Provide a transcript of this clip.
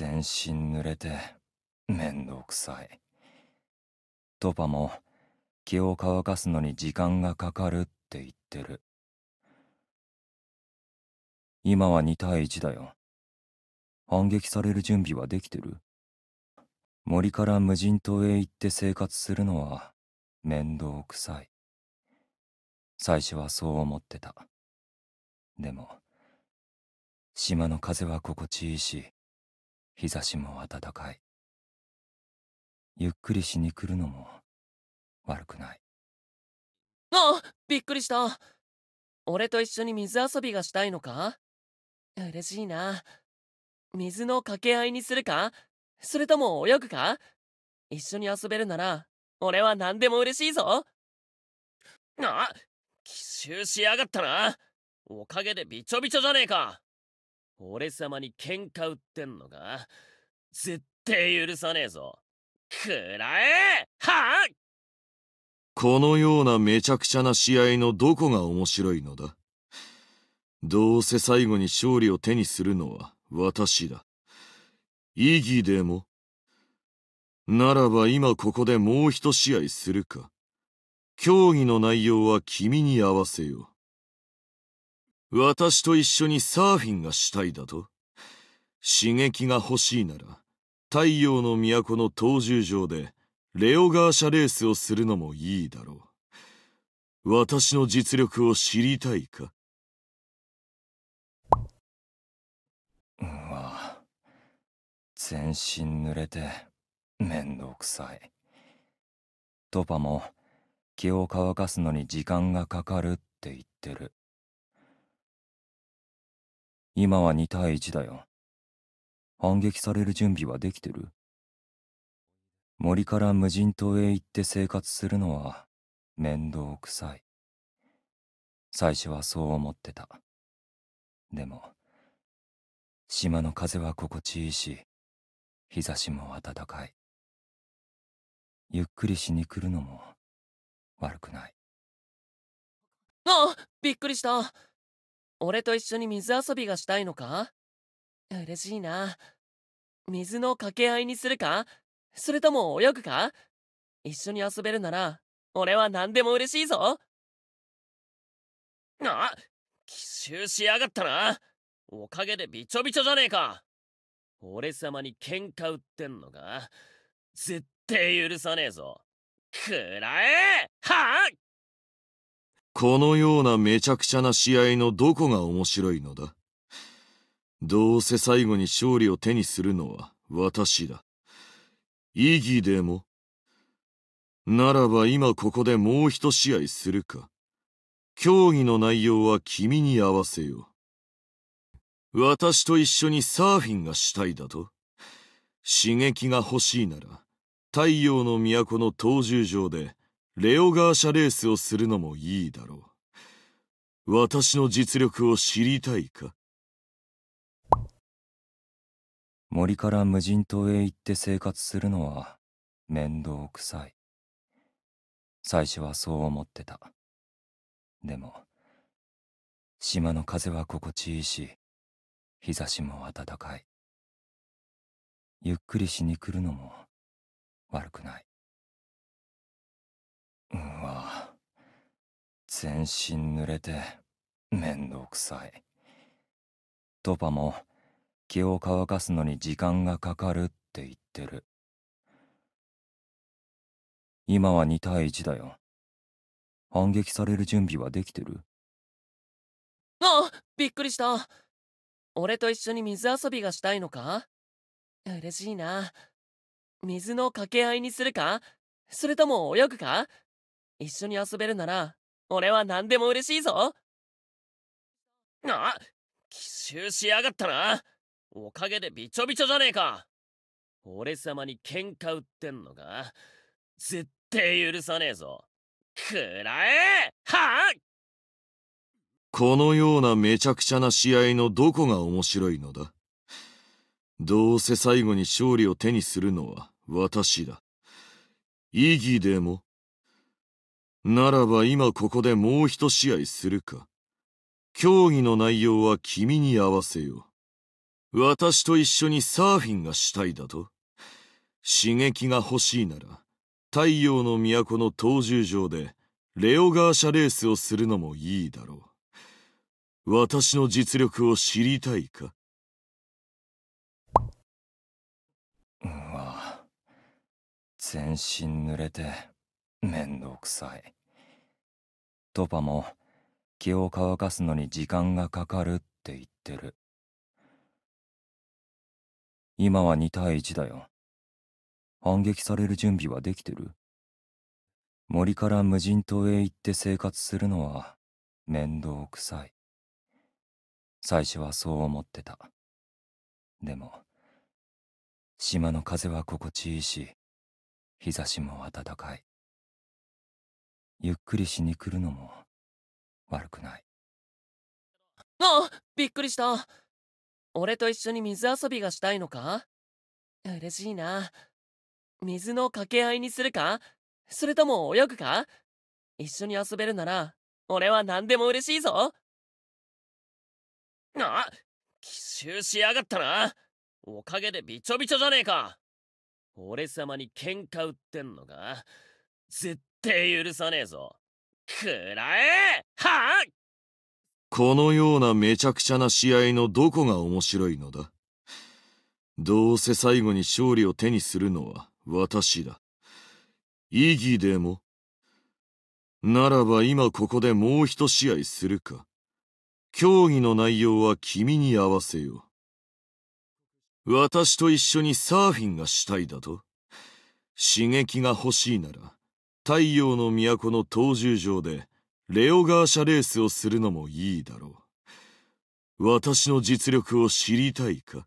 全身濡れてめんどくさいトパも気を乾かすのに時間がかかるって言ってる今は2対1だよ反撃される準備はできてる森から無人島へ行って生活するのは面倒くさい最初はそう思ってたでも島の風は心地いいし日差しも暖かい。ゆっくりしに来るのも悪くない。あびっくりした俺と一緒に水遊びがしたいのか嬉しいな。水の掛け合いにするかそれとも泳ぐか一緒に遊べるなら、俺は何でも嬉しいぞなあ奇襲しやがったなおかげでびちょびちょじゃねえか俺様に喧嘩売ってんのか絶対許さねえぞ。くらえはあこのようなめちゃくちゃな試合のどこが面白いのだどうせ最後に勝利を手にするのは私だ。意義でもならば今ここでもう一試合するか。競技の内容は君に合わせよう。私と一緒にサーフィンがしたいだと刺激が欲しいなら、太陽の都の闘獣場で、レオガーシャレースをするのもいいだろう。私の実力を知りたいかうわ全身濡れて、めんどくさい。トパも、気を乾かすのに時間がかかるって言ってる。今は2対1だよ。反撃される準備はできてる森から無人島へ行って生活するのは面倒くさい。最初はそう思ってた。でも、島の風は心地いいし、日差しも暖かい。ゆっくりしに来るのも悪くない。ああびっくりした。俺と一緒に水遊びがしたいのか嬉しいな。水の掛け合いにするかそれとも泳ぐか一緒に遊べるなら、俺は何でも嬉しいぞあ奇襲しやがったなおかげでびちょびちょじゃねえか俺様に喧嘩売ってんのか絶対許さねえぞくらえはあこのようなめちゃくちゃな試合のどこが面白いのだどうせ最後に勝利を手にするのは私だ。意義でも。ならば今ここでもう一試合するか。競技の内容は君に合わせよう。私と一緒にサーフィンがしたいだと刺激が欲しいなら、太陽の都の闘獣場でレオガーシャレースをするのもいいだろう。私の実力を知りたいか森から無人島へ行って生活するのは面倒くさい。最初はそう思ってた。でも、島の風は心地いいし、日差しも暖かい。ゆっくりしに来るのも悪くない。うわ全身濡れて面倒くさいトパも毛を乾かすのに時間がかかるって言ってる今は2対1だよ反撃される準備はできてるあびっくりした俺と一緒に水遊びがしたいのか嬉しいな水の掛け合いにするかそれとも泳ぐか一緒に遊べるなら、俺は何でも嬉しいぞあ奇襲しやがったなおかげでびちょびちょじゃねえか俺様に喧嘩売ってんのか絶対許さねえぞくらえはあこのようなめちゃくちゃな試合のどこが面白いのだどうせ最後に勝利を手にするのは私だ。意義でもならば今ここでもう一試合するか。競技の内容は君に合わせよう。私と一緒にサーフィンがしたいだと刺激が欲しいなら、太陽の都の闘獣場で、レオガーシャレースをするのもいいだろう。私の実力を知りたいかうわ、全身濡れて、面倒くさい。トパも気を乾かすのに時間がかかるって言ってる。今は2対1だよ。反撃される準備はできてる森から無人島へ行って生活するのは面倒くさい。最初はそう思ってた。でも、島の風は心地いいし、日差しも暖かい。ゆっくりしに来るのも悪くないあびっくりした俺と一緒に水遊びがしたいのか嬉しいな水の掛け合いにするかそれとも泳ぐか一緒に遊べるなら俺は何でも嬉しいぞあ奇襲しやがったなおかげでびちょびちょじゃねえか俺様に喧嘩売ってんのか絶対許さねえぞ。くらえはあこのようなめちゃくちゃな試合のどこが面白いのだどうせ最後に勝利を手にするのは私だ。意義でもならば今ここでもう一試合するか。競技の内容は君に合わせよう。私と一緒にサーフィンがしたいだと刺激が欲しいなら、太陽の都の闘獣場でレオガーシャレースをするのもいいだろう。私の実力を知りたいか